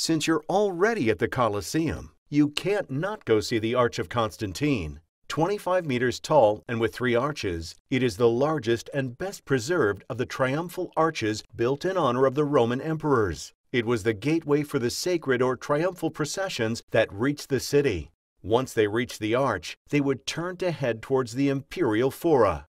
Since you're already at the Colosseum, you can't not go see the Arch of Constantine. 25 meters tall and with three arches, it is the largest and best preserved of the triumphal arches built in honor of the Roman emperors. It was the gateway for the sacred or triumphal processions that reached the city. Once they reached the arch, they would turn to head towards the imperial fora.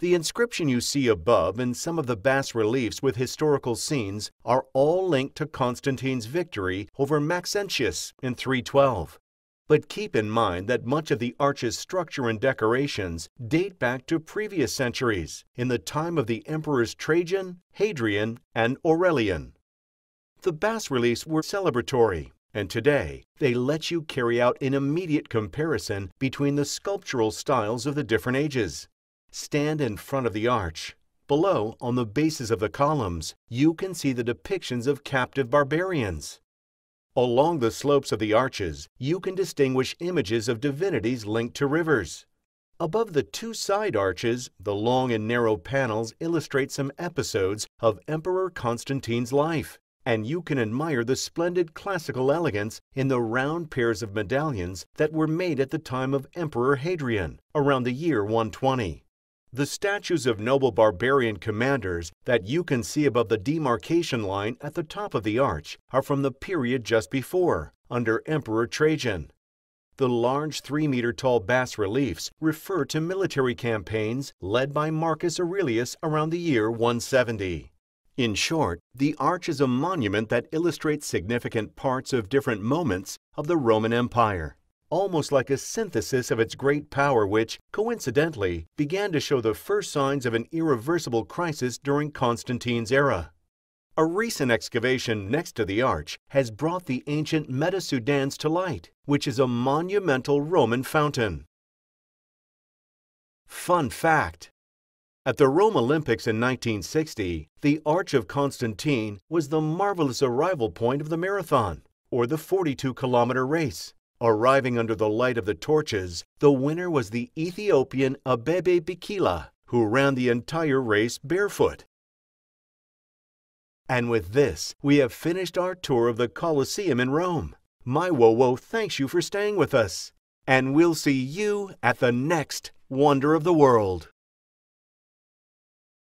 The inscription you see above and some of the bas reliefs with historical scenes are all linked to Constantine's victory over Maxentius in 312. But keep in mind that much of the arch's structure and decorations date back to previous centuries, in the time of the emperors Trajan, Hadrian, and Aurelian. The bas reliefs were celebratory, and today they let you carry out an immediate comparison between the sculptural styles of the different ages. Stand in front of the arch. Below, on the bases of the columns, you can see the depictions of captive barbarians. Along the slopes of the arches, you can distinguish images of divinities linked to rivers. Above the two side arches, the long and narrow panels illustrate some episodes of Emperor Constantine's life, and you can admire the splendid classical elegance in the round pairs of medallions that were made at the time of Emperor Hadrian, around the year 120 the statues of noble barbarian commanders that you can see above the demarcation line at the top of the arch are from the period just before, under Emperor Trajan. The large 3 meter tall bas reliefs refer to military campaigns led by Marcus Aurelius around the year 170. In short, the arch is a monument that illustrates significant parts of different moments of the Roman Empire almost like a synthesis of its great power, which, coincidentally, began to show the first signs of an irreversible crisis during Constantine's era. A recent excavation next to the arch has brought the ancient Meta Sudans to light, which is a monumental Roman fountain. Fun fact at the Rome Olympics in 1960, the Arch of Constantine was the marvelous arrival point of the marathon, or the 42 kilometer race. Arriving under the light of the torches, the winner was the Ethiopian Abebe Bikila, who ran the entire race barefoot. And with this, we have finished our tour of the Colosseum in Rome. My WoWo thanks you for staying with us, and we'll see you at the next Wonder of the World.